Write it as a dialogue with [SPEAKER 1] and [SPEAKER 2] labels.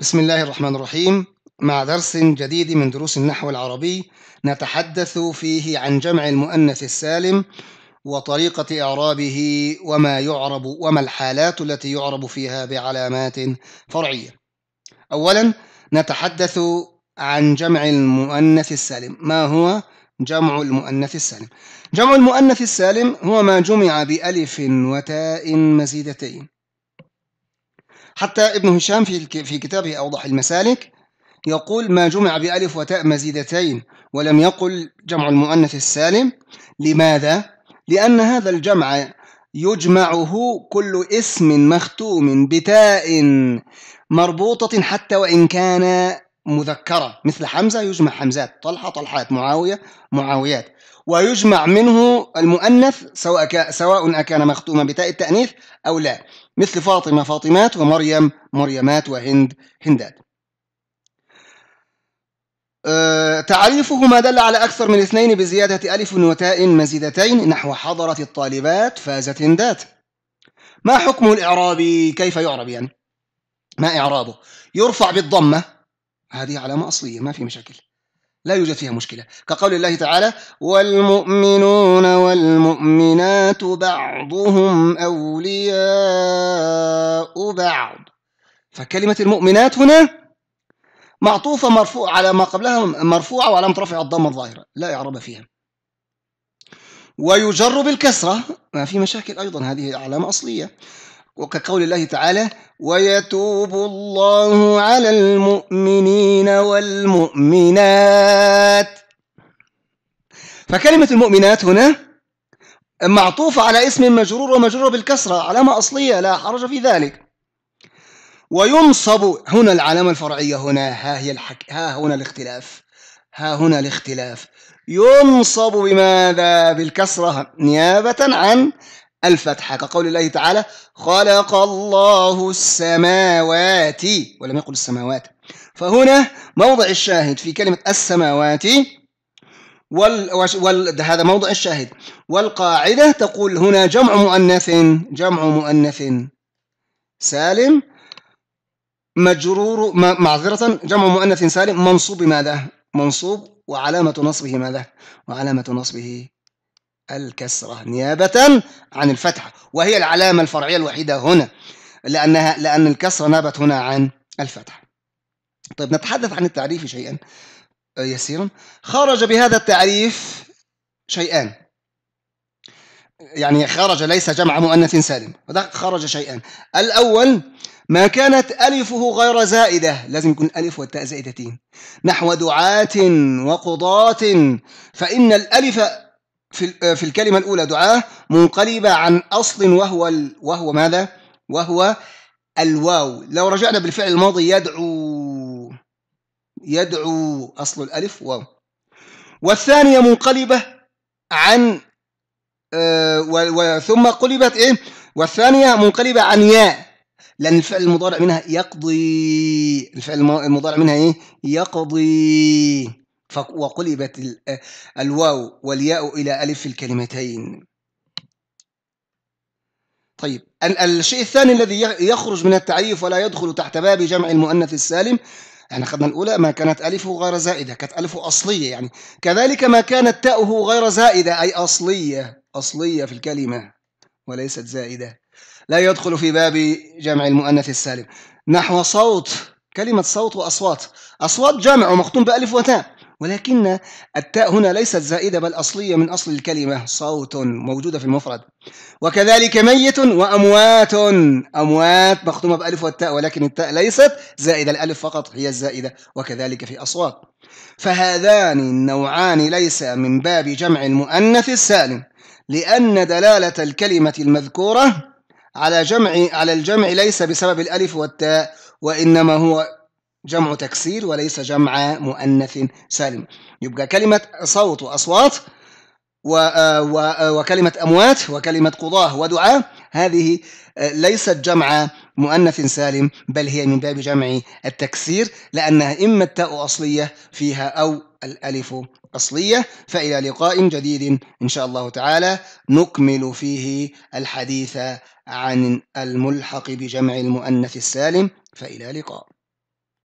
[SPEAKER 1] بسم الله الرحمن الرحيم مع درس جديد من دروس النحو العربي نتحدث فيه عن جمع المؤنث السالم وطريقة إعرابه وما يعرب وما الحالات التي يعرب فيها بعلامات فرعية. أولا نتحدث عن جمع المؤنث السالم، ما هو جمع المؤنث السالم؟ جمع المؤنث السالم هو ما جمع بألف وتاء مزيدتين. حتى ابن هشام في في كتابه أوضح المسالك يقول ما جمع بألف وتاء مزيدتين ولم يقل جمع المؤنث السالم لماذا؟ لأن هذا الجمع يجمعه كل اسم مختوم بتاء مربوطة حتى وإن كان مذكرة مثل حمزة يجمع حمزات طلحة طلحات معاوية معاويات ويجمع منه المؤنث سواء سواء أكان مختوما بتاء التأنيث أو لا مثل فاطمة فاطمات ومريم مريمات وهند هندات تعريفه أه، تعريفهما دل على أكثر من اثنين بزيادة ألف وتاء مزيدتين نحو حضرت الطالبات فازت هندات ما حكم الإعراب كيف يعرب يعني ما إعرابه يرفع بالضمة هذه علامة أصلية ما في مشاكل لا يوجد فيها مشكلة كقول الله تعالى والمؤمنون والمؤمنات بعضهم أولياء بعض فكلمة المؤمنات هنا معطوفة مرفوعة على ما قبلها مرفوعة وعلامة رفع الضمة الظاهرة لا إعراب فيها ويجر بالكسرة ما في مشاكل أيضا هذه علامة أصلية وكقول الله تعالى ويتوب الله على المؤمنين والمؤمنات فكلمة المؤمنات هنا معطوفة على اسم مجرور ومجرور بالكسرة علامة أصلية لا حرج في ذلك وينصب هنا العلامة الفرعية هنا ها هي الحك... ها هنا الاختلاف ها هنا الاختلاف ينصب بماذا بالكسرة نيابة عن الفتحة كقول الله تعالى خلق الله السماوات ولم يقل السماوات فهنا موضع الشاهد في كلمة السماوات وال, وال... هذا موضع الشاهد والقاعدة تقول هنا جمع مؤنث جمع مؤنث سالم مجرور معذرة جمع مؤنث سالم منصوب ماذا؟ منصوب وعلامة نصبه ماذا؟ وعلامة نصبه الكسرة نيابة عن الفتحة وهي العلامة الفرعية الوحيدة هنا لأنها لأن الكسرة نابت هنا عن الفتحة طيب نتحدث عن التعريف شيئا آه، يسيرا خرج بهذا التعريف شيئان يعني خرج ليس جمع مؤنث سالم خرج شيئان الأول ما كانت ألفه غير زائدة لازم يكون ألف والتاء زائدتين نحو دعاة وقضاة فإن الألف في آه، في الكلمة الأولى دعاة منقلبة عن أصل وهو ال... وهو ماذا؟ وهو الواو لو رجعنا بالفعل الماضي يدعو يدعو أصل الألف واو والثانية منقلبة عن آه وثم قلبت إيه؟ والثانية منقلبة عن ياء
[SPEAKER 2] لأن الفعل المضارع منها
[SPEAKER 1] يقضي الفعل المضارع منها إيه؟ يقضي وقلبت الواو والياء إلى ألف الكلمتين طيب الشيء الثاني الذي يخرج من التعريف ولا يدخل تحت باب جمع المؤنث السالم احنا خدنا الأولى ما كانت ألفه غير زائدة كانت ألفه أصلية يعني كذلك ما كانت تاؤه غير زائدة أي أصلية أصلية في الكلمة وليست زائدة لا يدخل في باب جمع المؤنث السالم نحو صوت كلمة صوت وأصوات أصوات جمع ومختوم بألف وتاء ولكن التاء هنا ليست زائدة بل أصلية من أصل الكلمة صوت موجودة في المفرد وكذلك ميت وأموات أموات مختومة بألف والتاء ولكن التاء ليست زائدة الألف فقط هي الزائدة وكذلك في أصوات فهذان النوعان ليس من باب جمع المؤنث السالم لأن دلالة الكلمة المذكورة على جمع على الجمع ليس بسبب الألف والتاء وإنما هو جمع تكسير وليس جمع مؤنث سالم يبقى كلمة صوت وأصوات آه، آه، وكلمة أموات وكلمة قضاة ودعاء هذه آه، ليست جمع مؤنث سالم بل هي من باب جمع التكسير لأنها إما التاء أصلية فيها أو الألف أصلية فإلى لقاء جديد إن شاء الله تعالى نكمل فيه الحديث عن الملحق بجمع المؤنث السالم فإلى لقاء